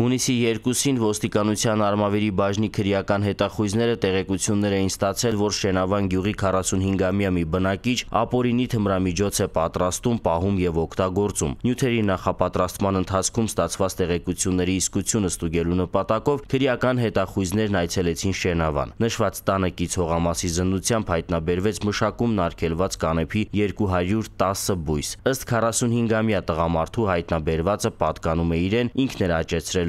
Հունիսի 2-ին ոստիկանության արմավիրի բաժնի քրեական հետախույզները տեղեկություններ էին ստացել, որ Շենավան գյուղի 45-ամյա մի բնակիչ ապօրինի թմրամիջոց է պատրաստում, պահում եւ օգտագործում։ Նյութերի նախապատրաստման ընթացքում ստացված տեղեկությունների իսկությունը ստուգելու նպատակով քրեական հետախույզներն այցելեցին Շենավան։ Նշված տանը կից հողամասի զննությամբ հայտնաբերվեց մշակում նարկելված կանեփի 210 բույս։ Ըստ 45-ամյա տղամարդու հայտնաբերվածը պատկանում է իրեն, ինքն էր աճեցրել